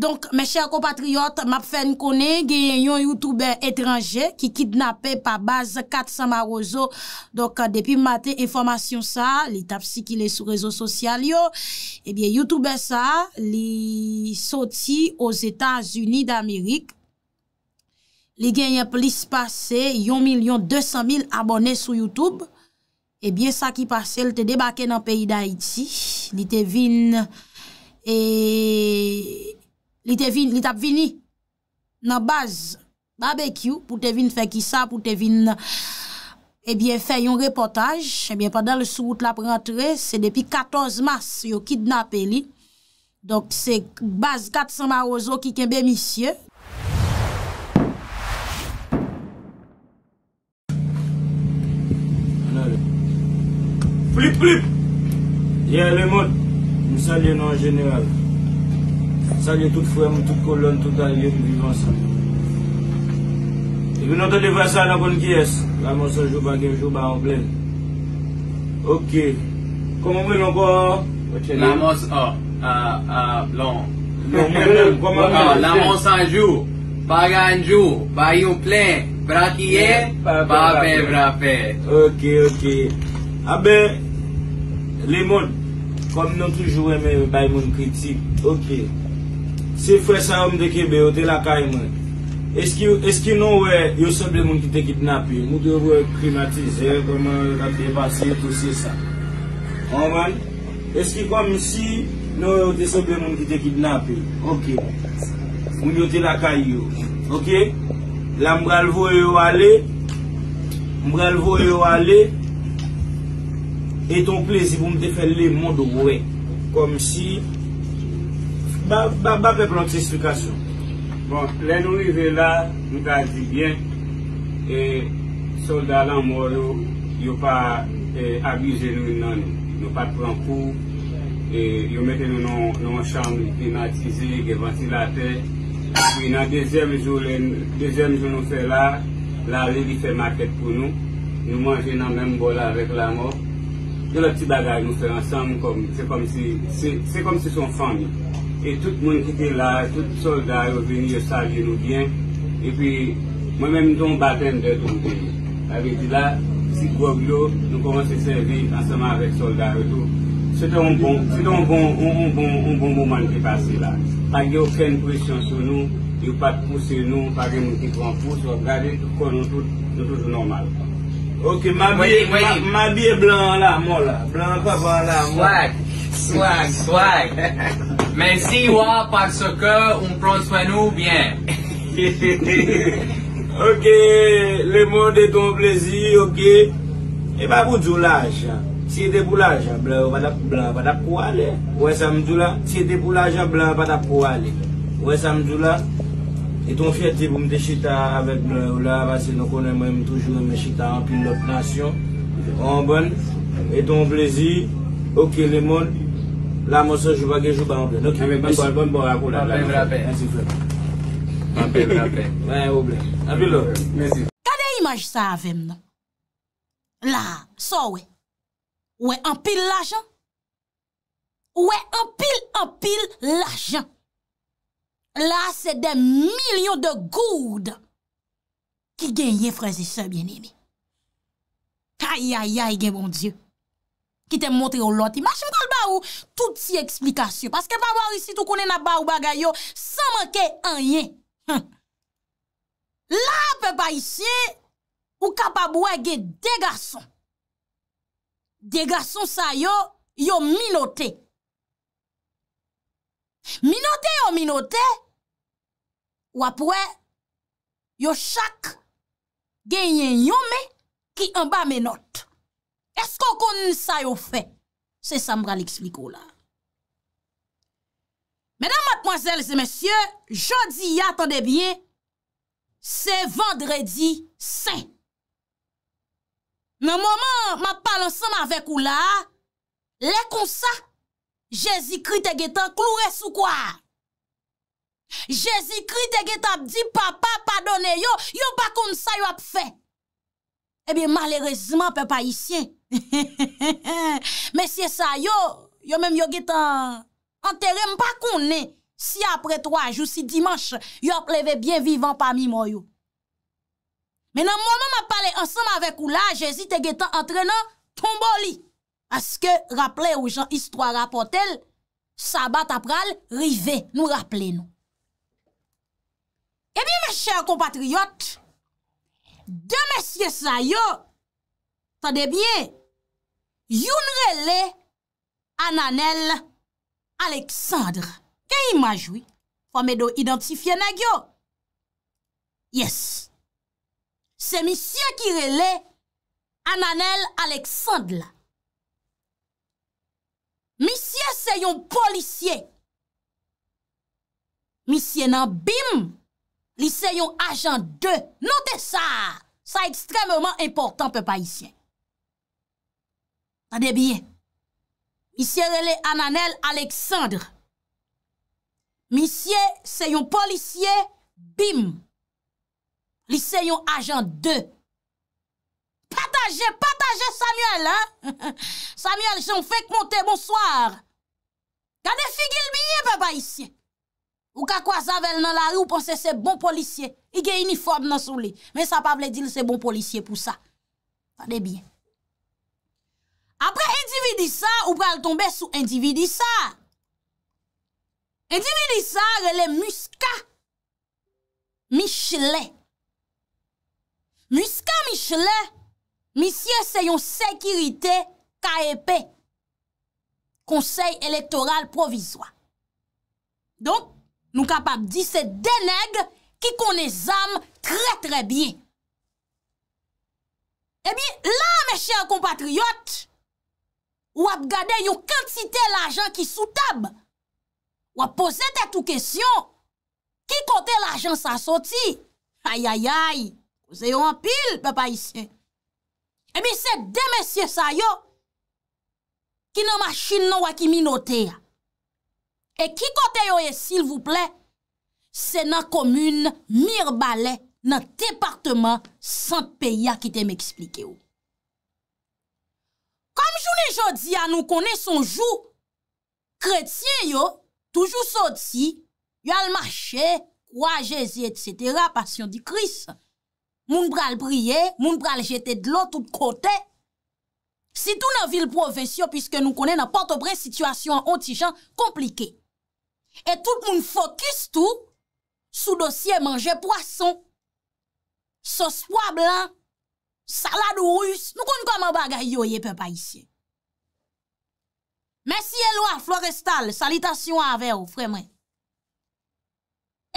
Donk, meche akopatriot, map fen kone, genyen yon youtuber etranje ki kidnapè pa baz 400 marozo. Donk, euh, depi matè informasyon sa, li tap si ki eh eh le sou rezo sosyal yo. Ebyen, youtuber sa, li soti os Etats-Unis d'Amerik. Li genyen plis pase, yon milyon 200 mil abone sou YouTube. Ebyen, sa ki pase, li te debake nan peyi d'Haïti. Li te vin e... Eh, li te vin, li tap vini nan baz, barbecue pou te vin fekisa, pou te vin ebyen eh fe yon reportaj ebyen eh padan le souwout la prentre se depi 14 mars yo kidnap li, donk se baz 400 marozou ki kembe misye an ale plip plip diye alemon, misal yon nan general Sanye tout fwe mou, tout kolon, tout alye mou vivansan. Ebi noto devasa la bon kyes. Laman sanjou baganjou ba an blen. Ok. Koman mwen an gwa? Laman sanjou baganjou bayon plen. Bra kiye, ba ven vrapen. Ok, ok. A be, le moun, kom nan toujou eme bay moun kritik. Ok. Se fwe sa oum de kebe, ou te lakay mwen. Eski nou we, yo sebe moun ki te kitnapye, moun non, te ouwe krimatize, koman kante basye, tout se sa. Anvan? Eski koum si, nou we oute sebe moun ki te kitnapye. Ok. Moun yo te lakay yo. Ok? La mbrel vou yo ale, mbrel vou yo ale, eton plezi pou mte fe le moun do mwen. Koum si, Ba pe pronti istikasyon. Bon, le nou ive la, nou ta zi bien, e solda lan moro, yo pa e, abize lou nan, yo pa pran pou, e yo mette nou nan chanm pinatize, ge vansi la te, pou yon nan dezyem jou, dezyem jou nou fè la, la levi fè maket pou nou, nou manje nan menm bola rek la mor, yo la pti bagaj nou fè ansam, se kom si son fanyi. E tout moun ki te la, tout soldat yo veni yo saje nou gen. E pi, mwen mèm ton batèm de ton pe. A ve ti la, si kou glou, nou konse servi ansama vek soldat yo tou. Se ton bon, se ton bon, un bon, un bon, un bon moun ki pase la. Pa yon ken kousen sou nou, yon pa pousse nou, pa gen moun ki kon pousse. Ou gade, kon nou tout, nou tout ou normal. Ok, mabie, mabie blan la, mou la, blan pa blan la, mou la. Swag, swag, swag. Mènsi wè, parce ke oum pronswen nou byen. Ok, le moun de ton plezi, ok. E pa pou djoulaj, si e de boulaj, blan vada pou wale. Ouè sa mdjoulaj, si e de boulaj, blan vada pou wale. Ouè sa mdjoulaj, eton fètib oum de chita avèk blan wala, vase nou konen mèm toujou mèm chita anpil lop nasyon. Anbèn, eton plezi, ok le moun. La monsen, jivwa genjou ba anpe. Non, ok, mwen bon, bon, bon, akou la. Anpe, anpe, anpe. Wan, ouble. Anpe lò. Mèzi. Kade imaj sa avèm nan? La, sa we. We, anpe l'ajan. We, anpe, anpe l'ajan. La, se de milyon de goud. Ki genye frazi sa, bien emi. Kaya, yaya, gen bon diyo. Ki te montre yo loti. Ma shim kol ba ou tout si eksplikasyon. Paske pa waw isi tou konen na ba ou baga yo. San manke an yen. La pe pa isi. Ou kapab wè gen degason. Degason sa yo. Yo minote. Minote yo minote. Ou ap wè. Yo chak. Gen yen yon me. Ki an ba menote. Kè skon kon sa yo fè? Se Sambran l'ekspliko la. Mèdam matmozèl se mèsyè, jodi yatande bie, se vendredi sen. Nan mòman, mè palansan mè avek ou la, lè kon sa, jèzi kri te getan klou resou kwa. Jèzi kri te getan ap di, papa, padone yo, yo pa kon sa yo ap fè. Ebi eh malèrezman, pe pa yisyen, Mesye sa yo Yo menm yo getan Enteren pa konen Si apre 3 jou si dimanche Yo pleve bien vivan pa mi mo yo Menan moun moun ma pale Ansem avek ou la Je zite getan entrena Ton boli Aske rappele ou jan istwa rappotel Sabat apral rive Nou rappele nou Ebi meshe kompatriyot De mesye sa yo Tade bien Youn rele Ananel Aleksandre. Ke imaj wè? Fòmè do identifye nagyo. Yes. Se misye ki rele Ananel Aleksandre. Misye se yon polisye. Misye nan bim. Li se yon ajan de. Note sa. Sa ekstremman important pe pa isye. Tade biye, misye rele Ananel Aleksandre, misye se yon polisye Bim, li se yon ajan 2, pataje, pataje Samuel, Samuel jen fèk monte bonsoir, kade figil biye pe pa isye, ou kakwa zave l nan la rou panse se bon polisye, i gen uniform nan sou li, men sa pa vle dil se bon polisye pou sa, tade biye. apre individisar, ou pral tombe sou individisar. Individisar, elè muska, michele. Muska, michele, misye se yon sekirite K.E.P. Konsey Elektoral Provizwa. Donk, nou kapap di se deneg ki konen zam tre tre bien. Ebi, la, me chèr kompatriot, Ou ap gade yon kantite l'ajan ki sou tab? Ou ap pose te tou kesyon? Ki kote l'ajan sa soti? Ayayay, pouze yon an pil, pe pa isye. E mi se demesye sa yo, ki nan maschine nan wakimi note ya. E ki kote yo esil vouple, se nan komune mirbale nan departement san peya ki te m'explike yo. Jouni jodi a nou konen son jou kretien yo, toujou sot si, yo al mache, kwa, jezi, et cetera, pasyon di kris. Moun bral brye, moun bral jete d'lo tout kote. Si tou nan vil provensyo, piske nou konen nampoto bre situasyon, an ti jan komplike. E tout moun fokus tou, sou dosye manje poason, sos wab lan, salad ou rus, nou konen koman bagay yo ye pe pa isye. Mesye lwa, Florestal, salitasyon avè ou fremen.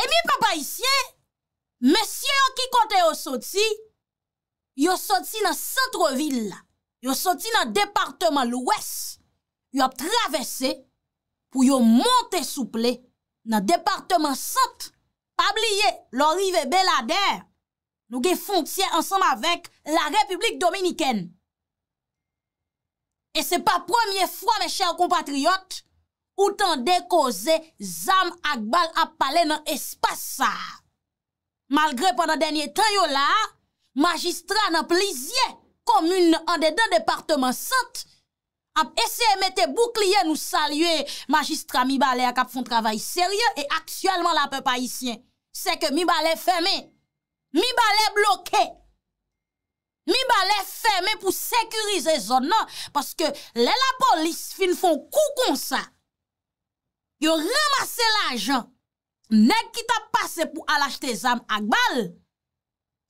E mi papa isye, mesye yo ki kote yo soti, yo soti nan sotre vil, yo soti nan departement lwes, yo travesse pou yo monte souple nan departement sot, pabliye lorive belader nou ge fontye ansam avèk la Republik Dominiken. E se pa premier fwa, me chèr kompatriyot, outan dekoze zam akbal ap pale nan espasa. Malgre pwanda denye tan yo la, magistra nan plizye, komune an dedan departman sant, ap ese mette boukliye nou salye magistra mi bale ak ap fon travay serye, e aksyèlman la pe pa isyen. Se ke mi bale feme, mi bale bloke, Mi ba le fe me pou sekurize zon nan, paske le la polis fin fon kou kon sa. Yo ramase la jan, neg ki ta pase pou alajte zam ak bal.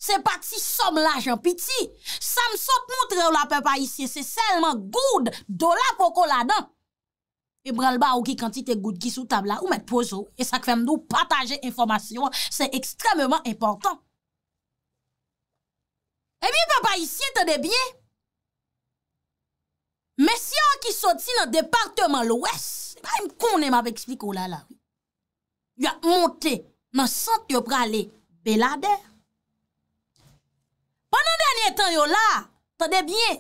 Se pati som la jan piti, sam sot moutre ou la pe pa isye, se selman goud do la poko la dan. E branl ba ou ki kantite goud ki sou tabla ou met pozo, e sak fem nou pataje informasyon, se ekstrememan important. E eh mi papayisyen, tadebyen. Mesyon ki sot si nan departement lwes, pa im konen ma vek spikou lala. Yo a monte nan sent yo prale belade. Panan danyen tan yo la, tadebyen,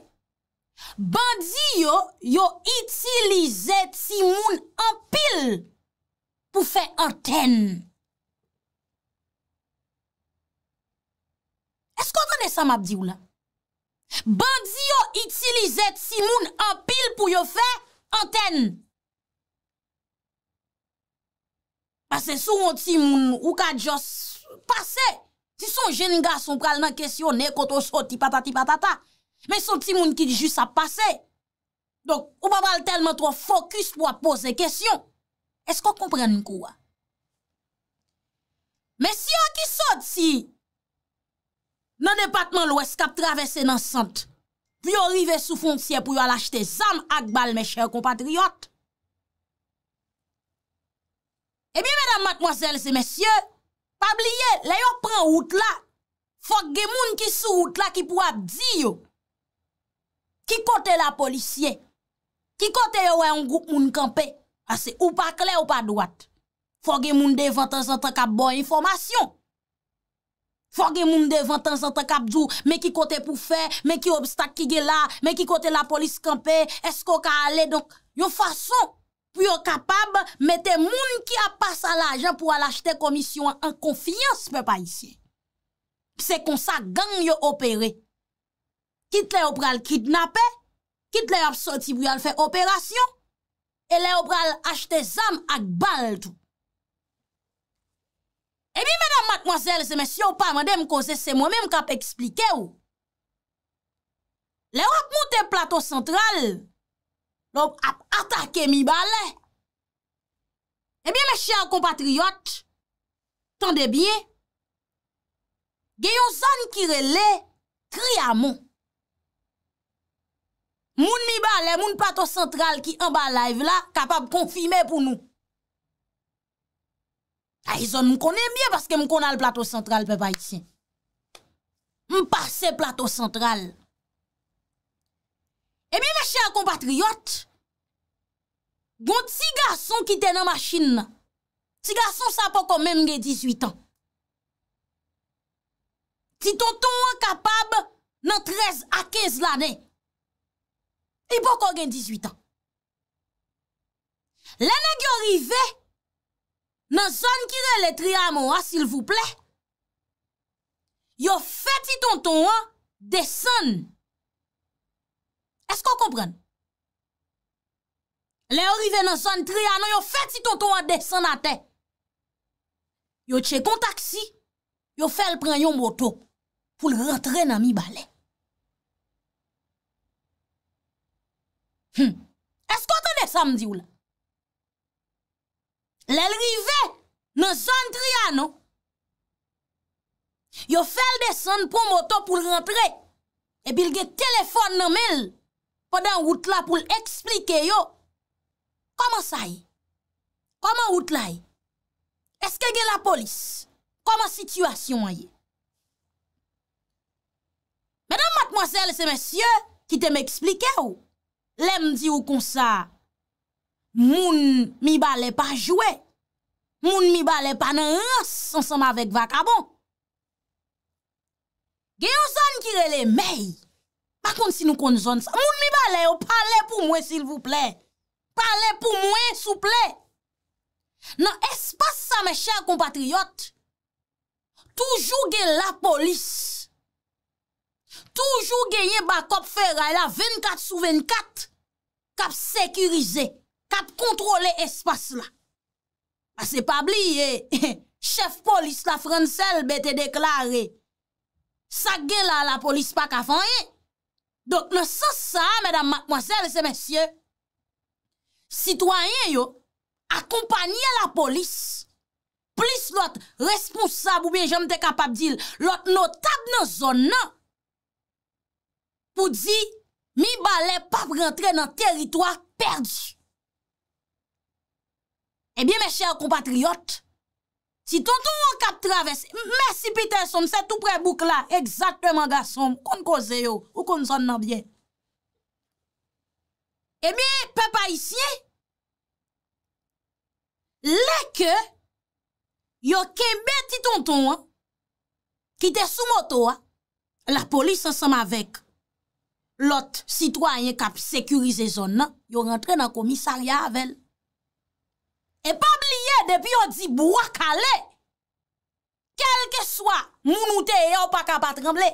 bandi yo, yo itilize timoun an pil pou fe antenn. Asko tanè sa map di ou la? Bandi yo itilize ti moun apil pou yo fe anten. Pase sou moun ti moun ou ka jos pase. Ti son jen nga son pralman kesyon ne koto so tipata tipatata. Men son ti moun ki di jous sa pase. Donk ou pa val telman to fokus pou a pose kesyon. Esko kompren nkou wa? Men si yo ki sot si... nan depatman lwes kap travese nan sant, pou yo rive sou fonciye pou yo alachte zan ak bal me chèr kompatriot. E eh biye, mèdam matmozèlse, mèsyè, pabliye, lè yo pran out la, fòk gen moun ki sou out la ki pou ap di yo, ki kote la polisye, ki kote yo wè yon goup moun kampe, a ah, se ou pa kle ou pa dwat, fòk gen moun devote zantan kap bon informasyon. Fwa gen moun de 20 ans an te kapjou, men ki kote pou fe, men ki obstak ki ge la, men ki kote la polis kampe, esko ka ale. Yon fason pou yon kapab mette moun ki apasa la ajan pou al achete komisyon an konfiyans pe pa isye. Pse kon sa gang yon opere. Kit le opra al kidnape, kit le apsoti pou yon fe operasyon, e le opra al achete zan ak bal tout. Ebi, eh mèdam matmozèl, se mèsyò ou pa, mèdèm kòzè, se mò mèm kap eksplike ou. Lè wap moutè plato sentral, lò ap atake mi balè. Ebi, eh mèchè an kompatriot, tande bie, geyon zan kire lè triyamon. Moun mi balè, moun plato sentral ki an balay vila, kapab konfime pou nou. Ay zon m konen mye paske m kon al plato sentral be ba itse. M pase plato sentral. E eh mi vè chè akon patriyot, bon gwen ti gason ki te nan machin nan, ti gason sa pou kon men gen 18 an. Ti tonton an kapab nan 13 a 15 l ane, ti pou kon gen 18 an. Lè nan gen orive, nan zon ki re le triya mou asil ah, vouple, yo feti tonton wan ah, desen. Esko kompren? Le yo rive nan zon triya nan yo feti tonton wan ah, desen ate. Yo tche kontak si, yo fel pren yon boto pou l rentre nan mi bale. Esko tene samdi ou la? Lèl rive nan zan triya nou. Yo fel desen promoto pou l rentre. E bil ge telefon nan mel. Podan wout la pou l eksplike yo. Koman sa yi? Koman wout la yi? Eskege la polis? Koman situasyon yi? Mèdam matmozèl se mèsyè ki te mè eksplike yo. Lèm di ou konsa... Moun mi balè pa jwè, moun mi balè pa nan rass ansanm avèk vakabon. Gen yo zan kirele mey, bakon si nou kon zan sa, moun mi balè ou pale pou mwen silvouple, pale pou mwen souple. Nan espas sa me chèr kompatriot, toujou gen la polis, toujou genye bakop feray la 24 sou 24 kap sekurize. tap kontrole espas la. Pase pabli ye, chef polis la fran sel be te deklare, sa gè la la polis pa kafan ye. Dok nan sa sa, mèdam matmwasele se mèsyè, sitwanyen yo, akompanyè la polis, plis lot responsab ou bien jom te kapab dil, lot notab nan zon nan, pou di, mi balè pap rentre nan teritwa perdi. Ebyen eh mè chèr kompatriot, si tonton wè kap travesse, mè si pitè son, se tout prè bouk la, egzatè mè gasom, kon koze yo, ou kon son nanbyen. Ebyen, eh pe pa isye, lek yo kembe ti tonton wè, ki te sou moto wè, la polis ansanm avèk, lot sitwanyen kap sekurize zon nan, yo rentre nan komisarya avèl. E pa bliye, depi yo di bwa kale. Kelke swa, moun ou te e yo pa ka pa tremble,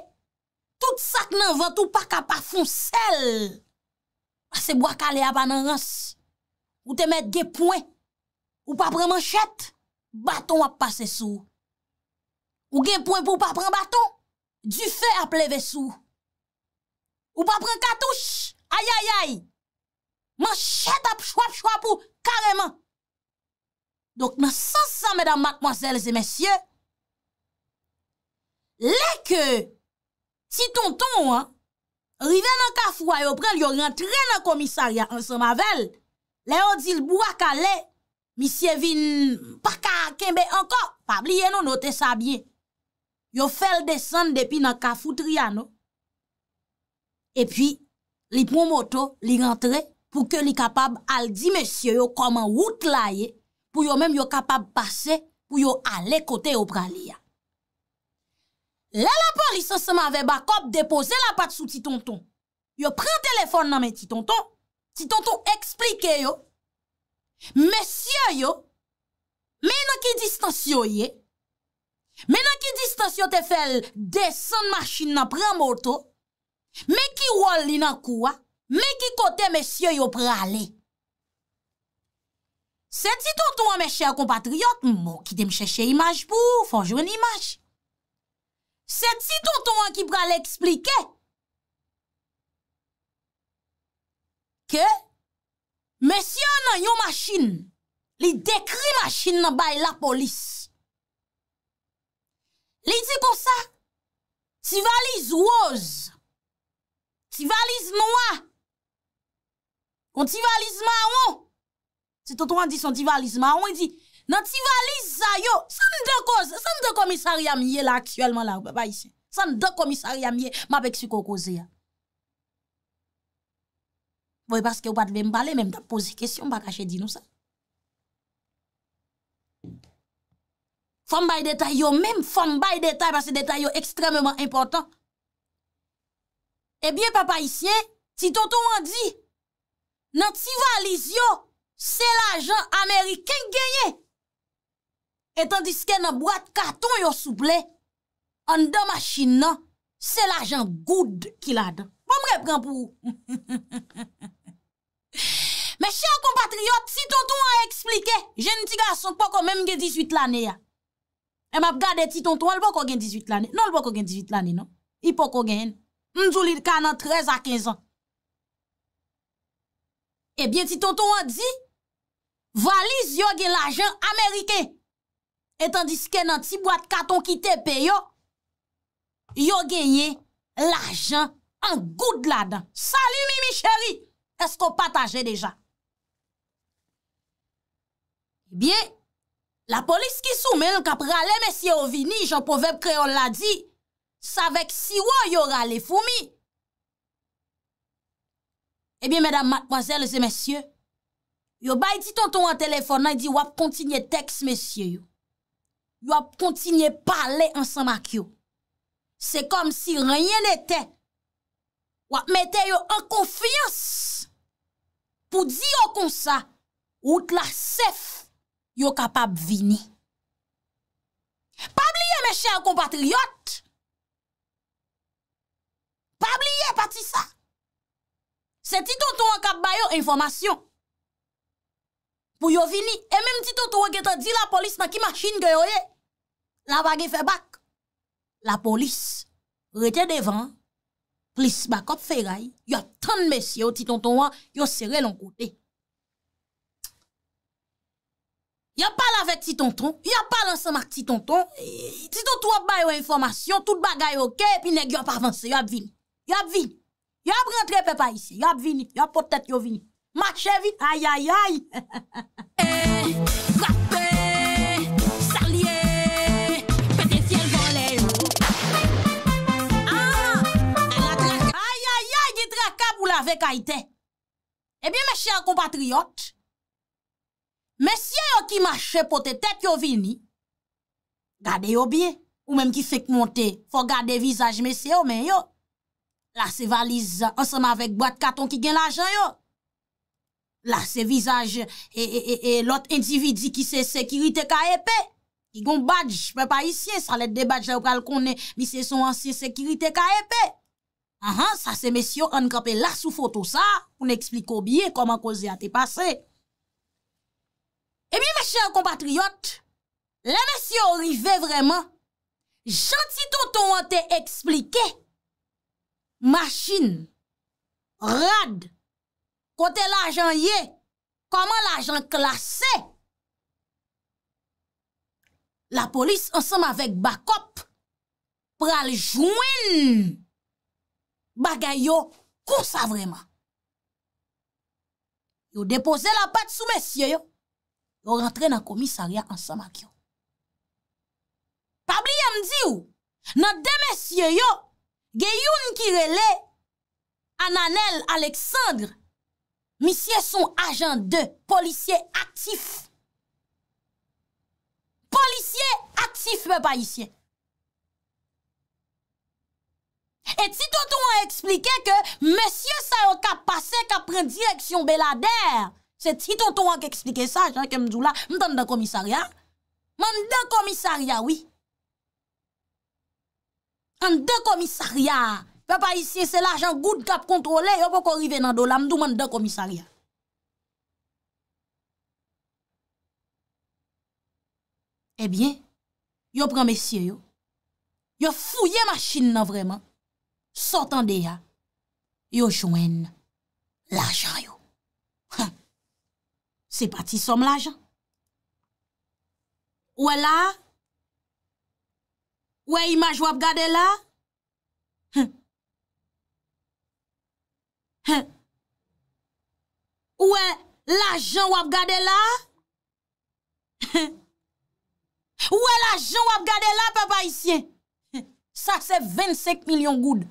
tout sak nan vant ou pa ka pa fon sel. Ase bwa kale a pa nan rans, ou te met ge pwen, ou pa pre man chet, baton ap pase sou. Ou ge pwen pou pa pre baton, du fe ap leve sou. Ou pa pre katouche, ayayay, man chet ap chwap chwap ou, kareman, Dok nan sas sa mèdam matmozèl zè mèsyè. Lè kè, ti tonton an, rive nan kafou a yo prel, yo rentre nan komisaryan an sa mavel. Lè yo di l'bouak a lè, misye vin, pak a kembe anko, pabliye nou note sa bie. Yo fel desen depi nan kafou triyano. E pi, li pou moto, li rentre, pou ke li kapab al di mèsyè yo, yo koman wout la ye, pou yo mèm yo kapab pase pou yo ale kote yo praliya. Le la pa lisansman ve bakop depose la pat sou ti tonton. Yo pren telefon nan men ti tonton, ti tonton explike yo, mesye yo, men a ki distans yo ye, men a ki distans yo te fel desen marchin nan pre mouto, men ki wol li nan kouwa, men ki kote mesye yo praliya. Se ti tonton an me chè a kompatriyot, m mò ki de m chè chè imaj pou, fò jwen imaj. Se ti tonton an ki pral explike, kè? Kè? Mè si yon nan yon machin, li dekri machin nan bay la polis. Li di kon sa, ti valiz wòz, ti valiz mwa, kon ti valiz mwa wò, Si toto an di son ti valizman, an wè di, nan ti valiz zay yo, san de komisari amye la aksyelman la, papa isye. San de komisari amye, mabèk si kokoze ya. Wè baske ou bat vè mbale, mèm ta pose kesyon, baka che di nou sa. Fon bay detay yo, mèm fon bay detay, pa se detay yo ekstremèman importan. Ebyè, eh papa isye, si toto an di, nan ti valiz yo, Se l'ajan Ameriken genye, etan diske nan brad karton yo souble, an dan machin nan, se l'ajan goud ki ladan. Pou bon, mre pran pou? Me chan kompatriot, si tonton an eksplike, jen ti gason pokon menm gen 18 lane ya. E map gade ti tonton, l pou kon gen 18 lane. Non l pou kon gen 18 lane, non. I pou kon gen. Mzoulid kanan 13 a 15 an. Ebyen ti tonton an di, valise yo gen l'ajen amerike, etan diske nan ti boate katon ki te peyo, yo genye l'ajen an goud la dan. Sali mimi cheri, esko pataje deja. Ebyen, la polis ki soumen, kapra le mesye ovini, jan povep kre on la di, savek si wo yo rale fumi. Ebyen, Ebyen, Ebyen, Yo bay ti tonton an telefon nan yi di wap kontinye teks mesye yo. Wap kontinye pale ansan mak yo. Se kom si reyen ete. Wap mette yo an konfiyans. Po di yo konsa. Wout la sef yo kapab vini. Pabliye meshe an kompatriyot. Pabliye pati sa. Se ti tonton an kap bay yo informasyon. Pou yo vini, e menm ti tonto wak etan di la polis ma ki makchin ge yo ye. La bagay fe bak. La polis brete devan, polis bakop fe ray, yo tan mesye yo ti tonton wak, yo sere lon kote. Yo pal ave ti tonton, yo pal ansan mak ti tonton, e, ti tonto wap bayo informasyon, tout bagay ok, pi neg yo parvanse, yo ap vini. Yo ap vini. Yo ap rentre pe pa isi, yo ap vini. Yo ap potet yo vini. Machè vit, aye aye aye. Aye aye aye, ditre kab ou lave kaitè. Ebyen mè chè an kompatriot. Mè chè yo ki machè potè tèk yo vini. Gade yo biye, ou mèm ki fèk monte, fò gade vizaj mè chè yo men yo. La se valize ansèm avèk bat katon ki gen l'ajan yo. la se vizaj e lot individi ki se sekirite ka epè. Ki gon badj, pe pa isye, sa let debadja ou kal kone, mi se son ansye sekirite ka epè. Aha, sa se mesyo an kapè la sou foto sa, pou ne ekspliko biye koman koze a te pase. E eh mi mesye an kompatriot, le mesyo rive vreman, jantito ton an te eksplike, masin, rad, kote l'ajan ye, koman l'ajan klasè. La polis ansanm avèk bakop, pral jwen, bagay yo, kousa vreman. Yo depose la pat sou mesye yo, yo rentre nan komisarya ansanm ak yo. Pabli yam di yo, nan de mesye yo, ge youn kirele, ananel Aleksandre, Misye son ajan de, polisye aktif. Polisye aktif, me pa isye. E titon ton an eksplike ke, mesye sa yon ka pase, ka pren direksyon belader. Se titon ton an ki eksplike sa, jan ke mdou la, mdande komisaryan. Mande komisaryan, oui. Mande komisaryan. Pe pa isye se l ajan goud kap kontrole, yo pou ko rive nan do la, mdouman de komisarya. Ebyen, eh yo pran mesye yo, yo fouye machin nan vreman, sotan de ya, yo jwen l ajan yo. Se pati som l ajan. Ou e la? Ou e imaj wap gade la? Hmp! Ou e l'ajan wap gade la? Ou e l'ajan wap gade la, papayisyen? Sa se 25 milyon goud.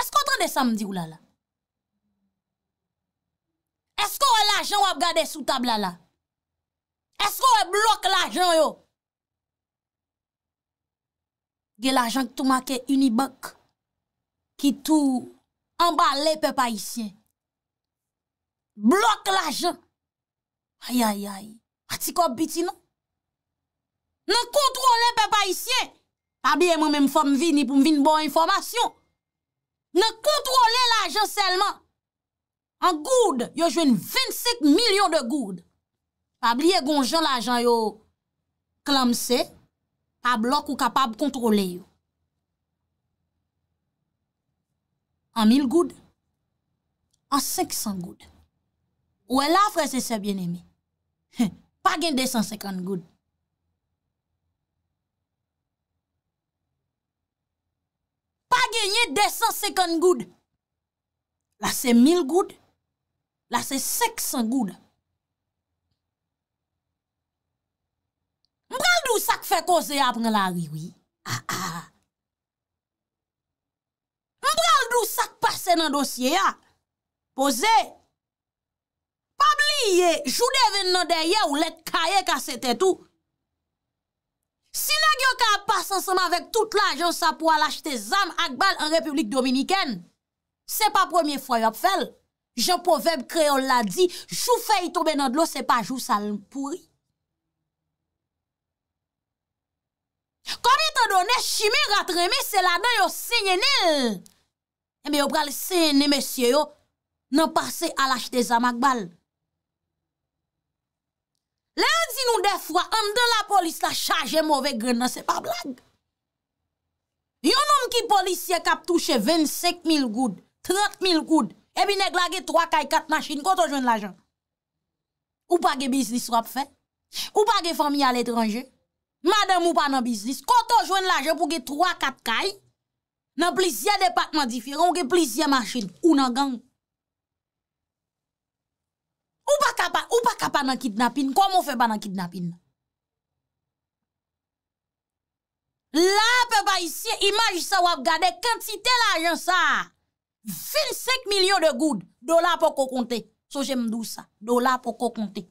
Esk kontre de sa mdi ou la la? Esk ou e l'ajan wap gade sou tabla la? Esk ou e blok l'ajan yo? Ge l'ajan ki tou make unibok, ki tou... Ambalè pe pa isyen. Blok l'ajan. Ayayay, atikop ah, biti nou. Nan kontrole pe pa isyen. Pa biye mwen men mfom vin ni pou mvin bon informasyon. Nan kontrole l'ajan selman. An goud yo jwen 25 milyon de goud. Pa biye gonjon l'ajan yo klamse. A blok ou kapab kontrole yo. An 1000 goud, an 500 goud. Ouè la, frese se bien emi. Ha, ah, pa gen 250 goud. Pa genye 250 goud. La se 1000 goud, la se 500 goud. Mpral dou sak fe koze apre ah. la wiwi? Ha ha ha. Ou sak pase nan dosye ya Poze Pa bli ye Jou deven nan derye ou let kaye Kasete tou Si la gyoka pase ansama Vek tout la ajon sa pou alachte Zam akbal an republik dominiken Se pa premier fwa yop fel Joun poveb kreol la di Jou fey tobe nan do se pa jou salm puri Komite do ne shime ratreme Se la dan yo se nye nil Ebe eh yo pral sene mesye yo nan pase non, a lache de zamak bal. Le an zin nou defwa, an dan la polis la chaje mouve gren nan se pa blag. Yon an ki polis ye kap touche 25 mil goud, 30 mil goud, ebi neg lage 3 kay 4 masjine, koto jwen la jan? Ou pa ge biznis wap fe? Ou pa ge famy al etranje? Madan mou pa nan biznis, koto jwen la jan pou ge 3-4 kay? Nan plizye depatman difiron, gen plizye machin, ou nan gang. Ou pa kapa nan kidnapin, kwa moun fe ba nan kidnapin? La pe ba isye, imaj sa wap gade, kantite l'ajan sa, 25 milyon de goud, do la pou kou konte. So jemdou sa, do la pou kou konte.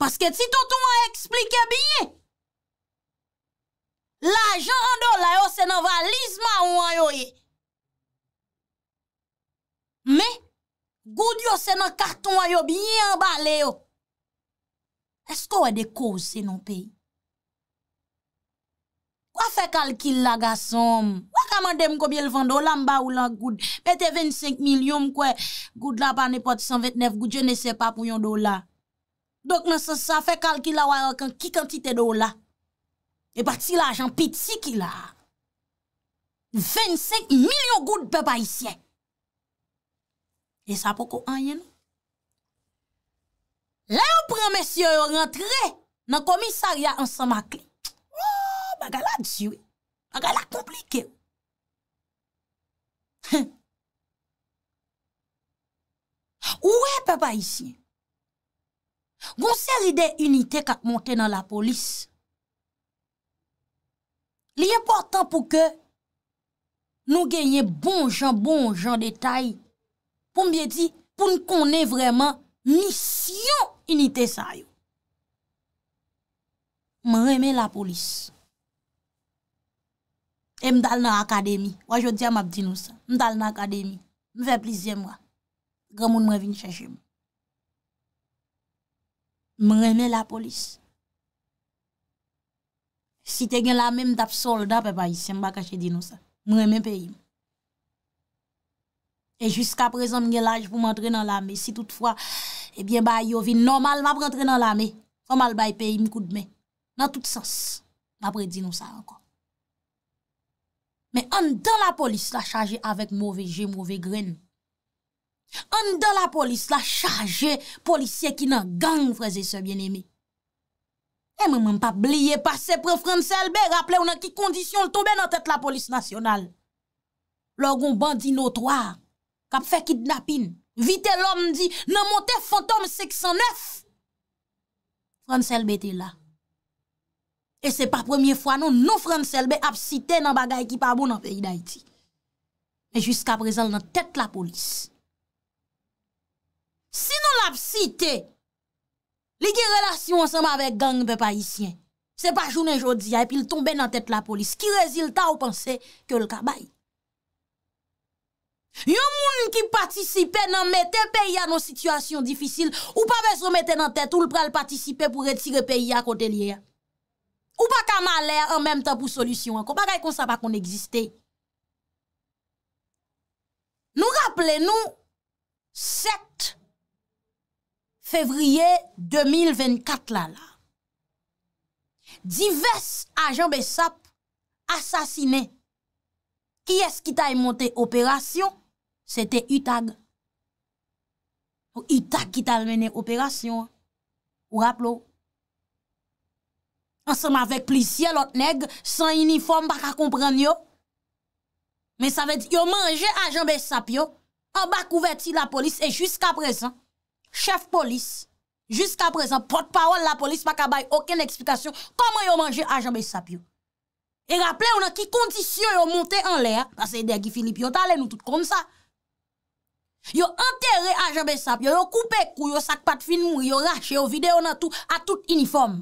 Paske ti to tou an eksplike biye, L'ajan an do la yo se nan valizman wanyo e. Me, goud yo se nan karton wanyo biye an bale yo. Esko wè de kouse se nan peyi? Kwa fè kalkil la gasom? Kwa kamandem kobye lvan do la mba ou lan goud? Petè 25 milyon mkwe, goud la pa ne pot 129, goud yo ne se pa pou yon do la. Dok nan se sa fè kalkil la wanyo kan ki kantite do la? E bati la ajan piti ki la. 25 milyon gout pe pa isye. E sa pou kou anye nou? Le ou pran mesye yo rentre nan komisarya ansan makle. Ou, bagala djiwe. Bagala komplike. Ou we pe pa isye? Goun seri de unitè kat monte nan la polis. Liye portan pou ke nou genye bon jan, bon jan detay pou mbiye di pou nou konen vreman nisyon inite sa yo. Mwen reme la polis. E m dal nan akademi. Wajot diya m ap di nou sa. M dal nan akademi. M ve plizye mwa. Gremoun m revin chenche m. M reme la polis. Si te gen lame m tap soldat, pe pa yi se m bakache dinosa. M reme pe yi m. E jiska prezom gen laj pou m entre nan lame. Si toutfwa, ebyen eh ba yo vi normal m ap rentre nan lame. Fomal bay pe yi m koudme. Nan toutsans, m apre dinosa anko. Men an dan la polis la chaje avek mouve jen, mouve gren. An dan la polis la chaje polisye ki nan gang freze se bien eme. E mwen mwen pa bliye pase pre Franselbe, raple ou nan ki kondisyon l tobe nan tèt la polis nasyonal. Logon bandi notwa, kap fe kidnapin, vite l om di nan monte fantom 609. Franselbe te la. E se pa premier fwa nou, nou Franselbe ap site nan bagay ki pa abou nan peyi da iti. E jysk ap rezan nan tèt la polis. Si nou l ap site, Li ki relasyon ansem avek gang be pa isyen. Se pa jounen jodi a, epi l tombe nan tet la polis, ki rezil ta ou panse ke l kabay. Yon moun ki patisipe nan mette pe ya nan sitwasyon difisil, ou pa ve se mette nan tet, ou l prel patisipe pou retire pe ya kote liya. Ou pa kamalè an mem tan pou solusyon anko, pa gay kon sa pa kon egziste. Nou rappele nou, sette, fevriye 2024 la la, divers ajan be sap, asasine, ki es ki ta e monte operasyon, se te Utag, ou Utag ki ta emene operasyon, ou rap lo, ansan ma vek plisye lot neg, san uniform baka kompren yo, men sa ve di yo manje ajan be sap yo, oba kouveti la polis, e jusqu apresan, Chef polis, jusqu'a prezant, potpawol la polis, maka bay oken eksplikasyon, koman yo manje Aja Besapyo. E rappele, yo nan ki kondisyon yo monte an lè, kase yi degi Filip, yo talè nou tout kon sa. Yo enterre Aja Besapyo, yo koupe kou, yo sak pat finou, yo rache, yo videyo nan tout, a tout uniform.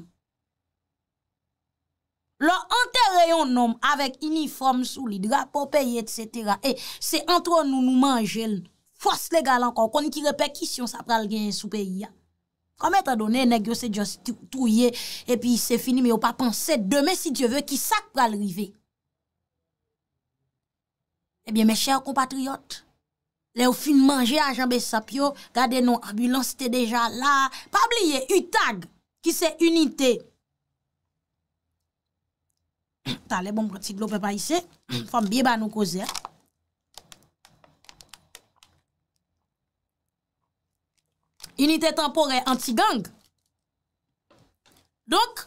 Lo enterre yon nom, avek uniform sou lidra, pou peye, etc. E, se antre nou nou manjel. Fos legal ankon, koni ki repekisyon sa pral gen sou peyi ya. Kome ta donen, negyo se diyo touye, epi se fini, me yo pa panse, deme si diyo ve, ki sak pral rive. Ebyen, eh me chèr compatriot, le ou fin manje a janbe sapyo, gade nou ambulans te deja la, pa bliye, utag, ki se unité. Ta, le bon protik lopè pa isè, fom biye ba nou ko zè. unitè tempore anti-gang. Donk,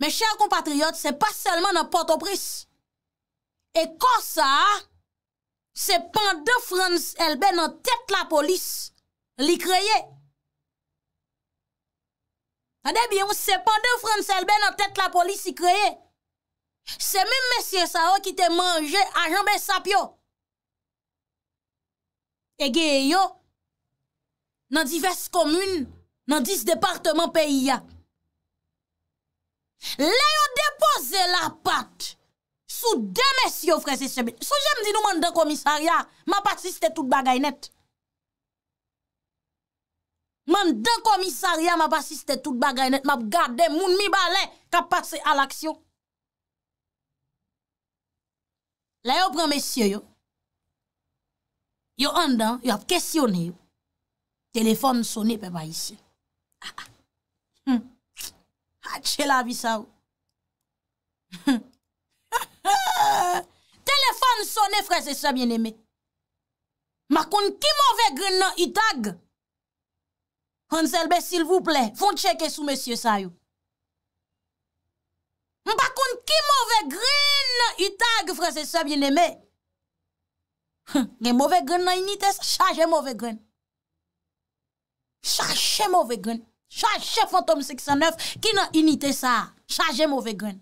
mè chèl kompatriot, se pa selman nan portopris. E kon sa, se pan de frans elbe nan tèt la polis, li kreye. A debi ou se pan de frans elbe nan tèt la polis, li kreye. Se mè mè sè sa ou ki te manje, a janbe sap yo. E geye yo, nan divers komune, nan dis departement peyi ya. Le yo depose la pat sou de mesyo frese sebe. Sou jem di nou man de komisaria, ma pat siste tout bagay net. Man de komisaria, ma pat siste tout bagay net. Ma ap gade moun mi bale ka pase al aksyon. Le yo pren mesyo yo, yo andan, yo ap kesyon yo, Telefon sone pe pa isi. Hm. Ache la vi sa ou. Telefon sone, frase sa bien eme. Ma kon ki mouve gren nan itag? Hanselbe, sil vouple, fon cheke sou mesye sa ou. Ma kon ki mouve gren nan itag, frase sa bien eme? Hm, gen mouve gren nan ini, te sa chaje mouve gren. Chache Mouve Grin, chache Phantom 609, ki nan inite sa, chache Mouve Grin.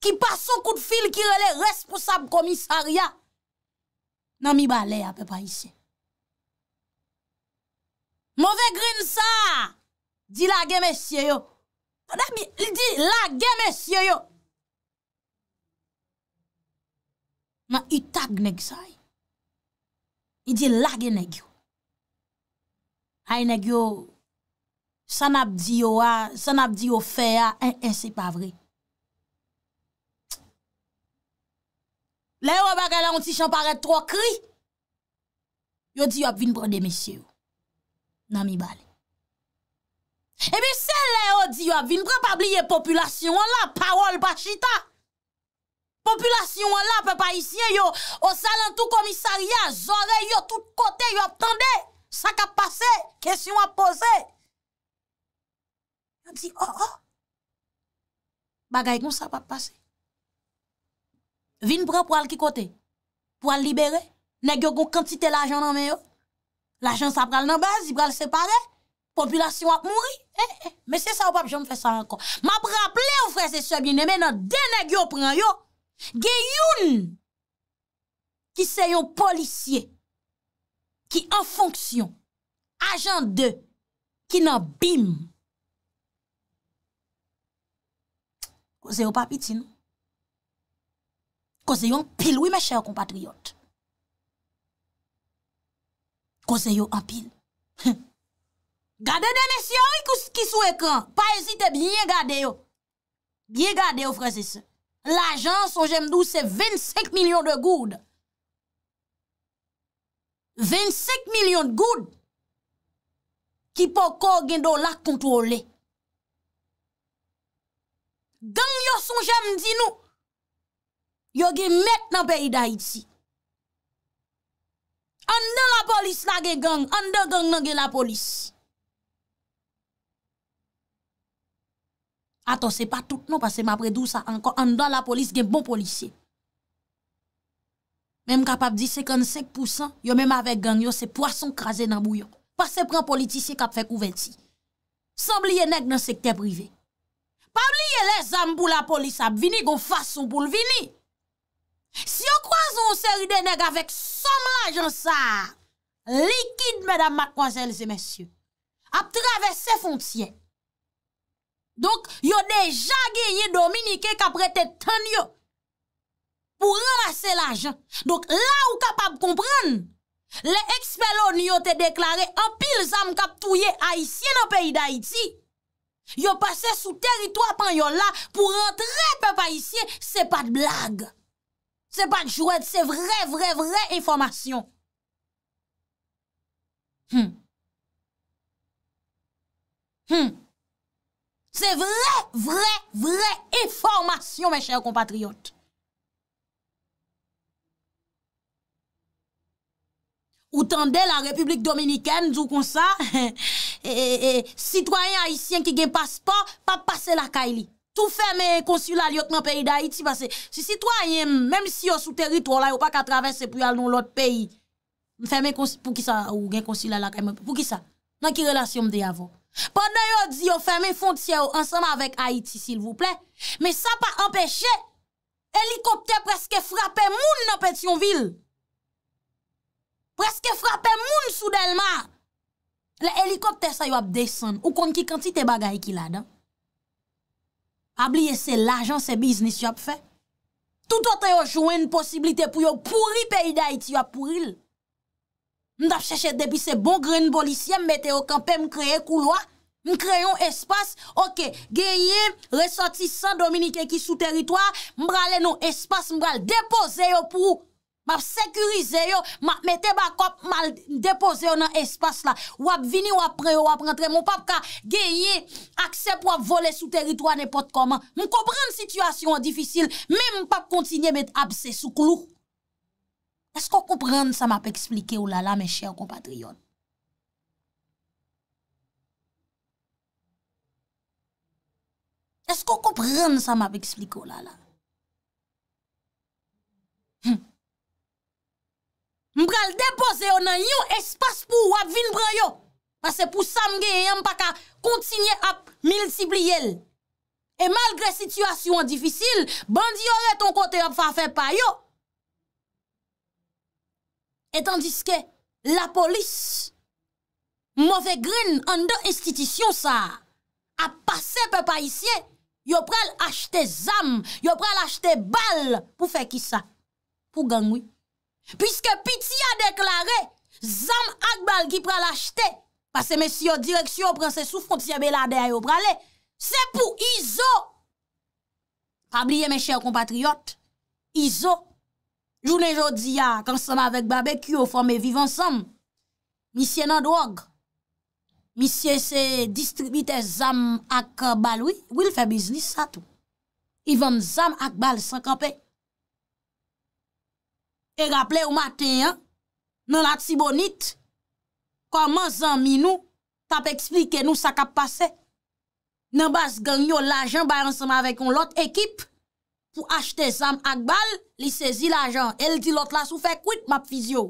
Ki pa sou kout fil ki rele responsable komisaria. Nan mi ba le apè pa isi. Mouve Grin sa, di lage mesye yo. Nan mi, di lage mesye yo. Nan yi tag neg say, yi e. di lage neg yo. Ay neg yo san ap di yo fe a, en se pa vre. Le yo eh, eh, baka la yon ti chanpare tro kri, yo di yo ap vin prade mesye yo, nan mi bale. E bi se le yo di yo ap vin prade pa bliye populasyon la, parol pa chita. Populasyon la pe pa isye yo, yo salan tou komisariya, zore yo tout kote yo ap tende. Sak ap pase, kesyon ap pose. An di, oh oh, bagay kon sa ap ap pase. Vin pran pral ki kote, pral libere, nek yo kon kantite l'ajan nan me yo, l'ajan sa pral nan bez, i pral separe, populasyon ap mouri, eh eh, men se sa wap jom fe sa ankon. Ma pran ple ou fre se sebi ne menan, de nek yo pran yo, ge yon ki se yon polisye, Ki an fonksyon, ajan de, ki nan bim. Koseyo pa piti nou. Koseyo an pil wè mè chèyo kompatriyot. Koseyo an pil. Gade de mè sya wè kous ki sou ekran. Pa esite bie gade yo. Bie gade yo, fransese. L'ajan son jèm dou se 25 milyon de gouda. 25 milyon goud ki po kor gen do lak kontrole. Gang yo son jem di nou, yo gen met nan peyida it si. Andan la polis la gen gang, andan gang nan gen la polis. Aton se pa tout nou, pas se ma predou sa ankon, andan la polis gen bon polisye. Mèm kap ap di 55%, yo mèm avek ganyo se poason krasen nan bou yon. Pase pran politisye kap fek ouvelsi. Samb liye neg nan sekte privé. Pab liye le zan pou la polis ap vini, go fason pou l'vini. Si yo kwa zon seri de neg avek som la jansar, likid mèdam matkwan zèl zè mèsyou, ap traves se fontien. Donk yo deja genye dominike kap rete tan yo. pou ramase l'ajan. Donk la ou kapab kompren, le ekspe l'on yote deklare an pil zanm kap touye aisyen nan peyi d'Haïti, yon pase sou teritoi pan yon la pou rentre pe pa aisyen, se pa d'blague. Se pa d'jouèd, se vre vre vre informasyon. Hmm. Hmm. Se vre vre vre informasyon, men chèr kompatriot. Ou tande la Republik Dominikèn, djou kon sa. E, e, e, sitwanyen Haitien ki gen paspor, pa pase lakay li. Tou fèmè konsulat li yot nan peyi d'Haïti, se sitwanyen, mèm si yo sou teritwola, yo pa ka travesse pou yal nan lot peyi, fèmè konsulat, pou ki sa, ou gen konsulat lakay, pou ki sa, nan ki relasyon mde yavon. Pwèdè yo di yo fèmè fonciè yo, ansanm avèk Haïti, s'il vous plè, mè sa pa empèche, helikopter preske frape moun nan pet yon vil. Preske frapè moun soudèlman. Le helikopter sa yo ap desan, ou kon ki kantite bagay ki la dan. Abliye se l'ajan, se biznis yo ap fè. Toutotè yo jwen posibilite pou yo pouri peyida iti yo ap pouril. Mdap chèche depi se bon gren bolisye, mbète yo kampè mkreyè kouloa, mkreyon espas, ok, geye, reswati San Dominike ki sou teritoa, mbrale nou espas, mbrale depose yo pou ou. map sekurize yo, mette bakop mal depose yo nan espase la, wap vini, wap pre, wap rentre, moun pap ka geye, aksep wap vole sou teritwa nepot koman, moun koprenn situasyon an difisil, men moun pap kontinye mette apse sou klo. Esko koprenn sa map eksplike ou oh lala, men chèr kompatriyon? Esko koprenn sa map eksplike ou oh lala? Hmm. Mpral depose yo nan yon espas pou wap vin pran yo. Pase pou sam gen yon pa ka kontinye ap milsibli yel. E malgre situasyon difisil, bandi yo re ton kote ap fafe pa yo. Etandiske la polis, mwove grin an do institisyon sa, ap pase pe pa isye, yo pral achte zam, yo pral achte bal pou fe ki sa, pou gangwi. Piske piti a deklarè, zam ak bal ki pral achte, pase mè si yo direksyon pran se sou fronti ya belade a yo pralè, se pou izo. Pabliye mè chèr kompatriyot, izo, jounen jò di ya, ah, kansan avèk babè kyo fòmè viv ansam, misye nan drog, misye se distribite zam ak bal, wè l fè biznis sa tou. Ivan zam ak bal sankan pek, E gaple ou maten yon, nan lak si bonit, koman zan mi nou, tap eksplike nou sak ap pase. Nan bas gangyo l ajan bay ansama vek yon lot ekip pou achte zan ak bal, li sezi l ajan. El di lot las ou fek wit map fizyo.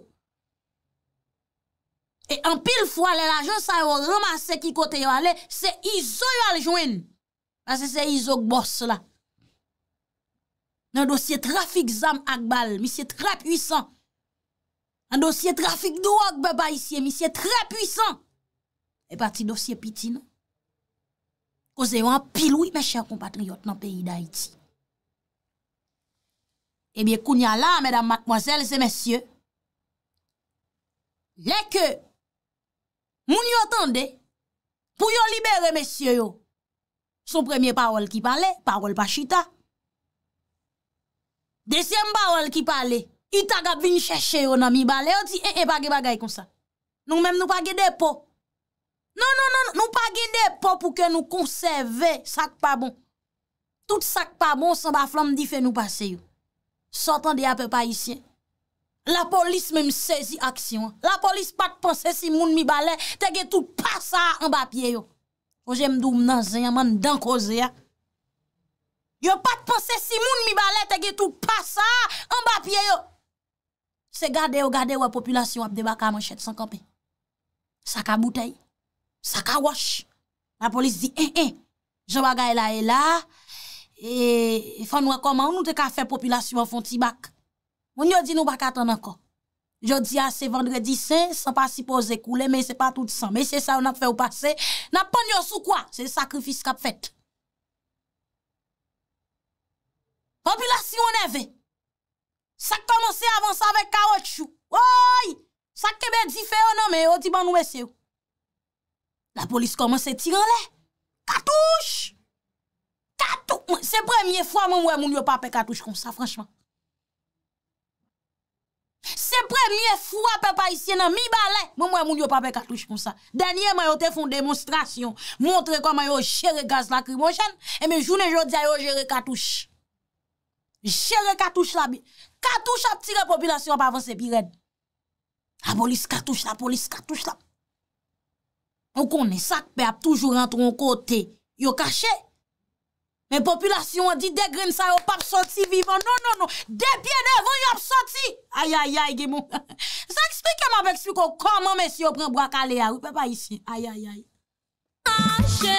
E an pil fwa le l ajan sa yon ramase ki kote yo ale, se izo yo al jwen. Pase se izo gbos la. nan dosye trafik Zam Akbal, misye tra pwisan. Nan dosye trafik Dua Gbeba isye, misye tra pwisan. E pati dosye piti nan. Koze yo an pilou yi meshe kompatri yot nan peyi da iti. Ebye eh kounya la, medam matmozèl, zè mesye. Lè ke, moun yotande, pou yon libere mesye yo. Son premye parol ki pale, parol pa chita. Desye mba wal ki pale, itag ap vin cheshe yo nan mi bale, yo ti en eh, en eh, page bagay kon sa. Nou menm nou page depo. Non, non, non, nou page depo pou ke nou konserve sak pa bon. Tout sak pa bon san ba flam di fe nou pase yo. Sotan de ap pe pa isye. La polis menm sezi aksyon. La polis pat panse si moun mi bale teke tout pa sa an bapye yo. Oje mdoum nan zeya man dan ko zeya. yo pa te pense si moun mi balet e ge tout pa sa, an bapye yo. Se gade yo, gade yo a populasyon ap debaka man chet sankanpe. Saka boutei, saka wosh. La polis di en eh, en. Eh, je waga e la e la, e, e fan wakoman, nou te ka fe populasyon fon ti bak. Moun yo di nou baka tan anko. Yo di ase vendredi sen, san pa si pose koule, men se pa tout san, men se sa ou nan fe ou pase, nan pan yo sou kwa, se sakrifis kap fèt. Ampilasyon evè. Sa komanse avans avèk kaotchou. Oy! Sa kebe di feyo nanme, eh, o oh, di ban ou esye ou. La polis komanse tiran lè. Katouche! Katouche! Se premye fwa mwen mwen moun yo pape katouche kon sa, franchman. Se premye fwa pe paise nanmi balè, mwen mwen mwen moun yo pape katouche kon sa. Denye mwen yo te fon demonstrasyon, montre kon mwen yo jere gaz lakri mwen chen, e mwen jounen yo di a yo jere katouche. Jere katouche la bi. Katouche ap tire populasyon pa avanse bi ren. A polis katouche la, polis katouche la. Ou konen sakpe ap toujou rentrou an kote. Yo kache. Men populasyon an di de gren sa yo pa ap soti vivan. Non, non, non. De pien evon yo ap soti. Ay, ay, ay, gemon. Zan eksplikeman vekspliko koman men si yo pren brak ale ya. Ou pe pa isi. Ay, ay, ay. Kanshe.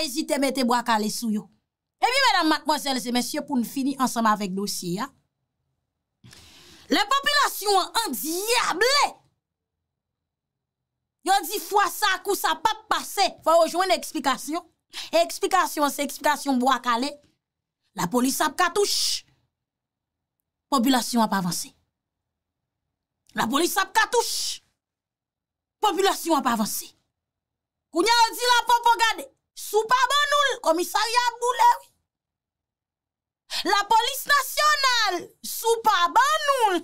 e zite mette bo akale sou yo. E bi, mèdam matmozèl, zè mèsyè, pou nou fini ansama avèk dosye, ya. Le populasyon an diable! Yo di fwa sa kou sa pa pase, fwa ojwen eksplikasyon. E eksplikasyon se eksplikasyon bo akale, la polis ap katouche, populasyon ap avanse. La polis ap katouche, populasyon ap avanse. Kounye yo di la popo gade, Sou pa ban nou, komisari ap boulè wè. La polis nasyonal, sou pa ban nou,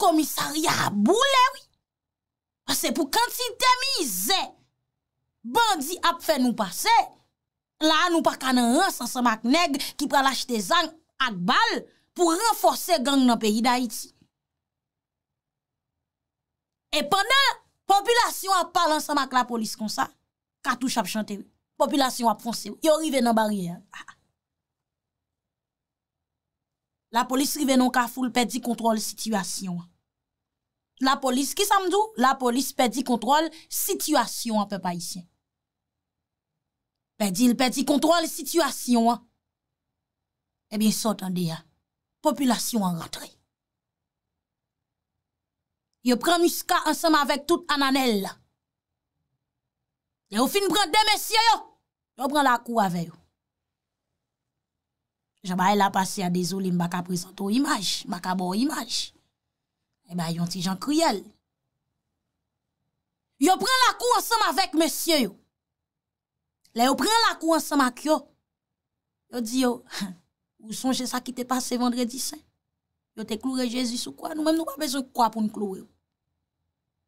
komisari ap boulè wè. Ase pou kantin temize, bandi ap fè nou pase, la an nou pa kanan ransan samak neg ki pralache te zang ak bal pou renfose gang nan peyi da iti. E pandan, populasyon ap palan samak la polis konsa, Katou ch ap chante, popilasyon ap fonse, yo rive nan barye. Ah. La polis rive nan ka foul, pe di kontrol sityasyon. La polis, ki sa mdou? La polis pe di kontrol sityasyon an pe pa isyen. Pe di, pe di kontrol sityasyon an. Eh Ebyen sot an de ya, popilasyon an rentre. Yo pren muska ansam avek tout an anel la. Yo fin pran de mesye yo, yo pran la kou ave eh yo. Jaba e la pase a dezoli mbaka prezento imaj, mbaka bo imaj. E ba yon ti jan kriyel. Yo pran la kou ansam avek mesye yo. Le yo pran la kou ansam ak yo. Yo di yo, ou sonje sa ki te pase vendredi sen? Yo te klou re Jezus ou kwa? Nou men nou pa bezon kwa pou nou klou yo.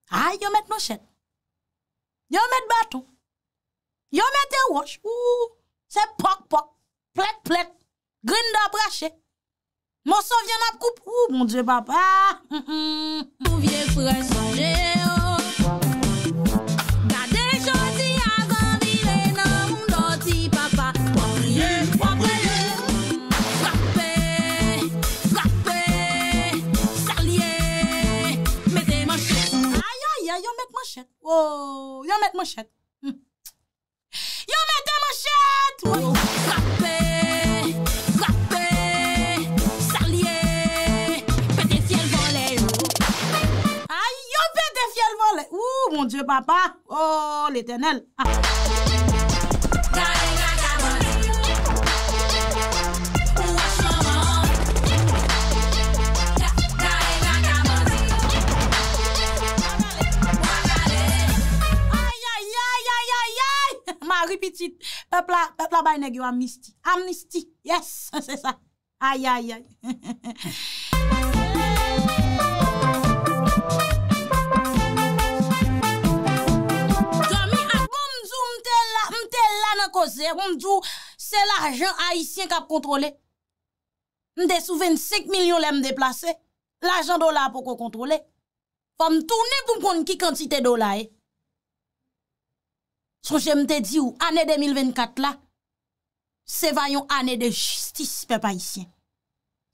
Ay yo met no chet. Yo met baton, yo met te wosh, ou, se pok pok, plek plek, grin da prache, monson vyen ap koup, ou, bon diye papa. Ah, mm, mm. Yon met mou chet hmm. Yon met mou chet Ayo pete fiel vole Ou mon dieu papa Ou oh, l'eternel Ayo ah. Repetit, pepla bay negyo amnisti. Amnisti, yes, se sa. Ay, ay, ay. Jwa mi ak, ah, bom djou mte la, mte la nan koze, bom djou se l'ajan haisyen kap kontrole. Mde sou 25 milyon le mdeplase, l'ajan do la apoko kontrole. Fwa mtoune pou mponde ki kantite do la e. So jèm te di ou, anè 2024 la, se vayon anè de jistis pe pa isyen.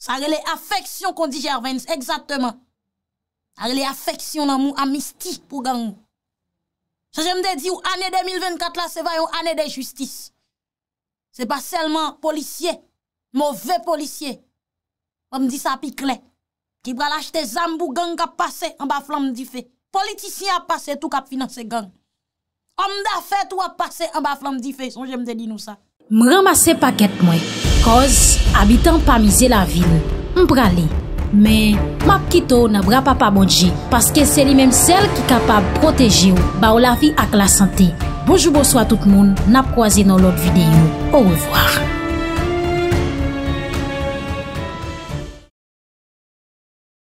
Sa re le afeksyon kon di Gervens, egzatman. Sa re le afeksyon nan mou, amisti pou gang. So jèm te di ou, anè 2024 la, se vayon anè de jistis. Se pa selman policye, mouve policye. Pa m di sa pi kle. Ki pralache te zambou gang ka pase, an ba flam di fe. Politisyen a pase, tou ka finanse gang. Om da fè tou a pase an ba flam di fè, son jèm de di nou sa. M ramase paket mwen, koz abitan pa mize la vil, m prali. Men, map kito na bra pa pa modje, paske se li menm sel ki kapab proteji ou, ba ou la vi ak la sante. Bojou bojou a tout moun, nap kwa zi nou lot videyo. Ou revoar.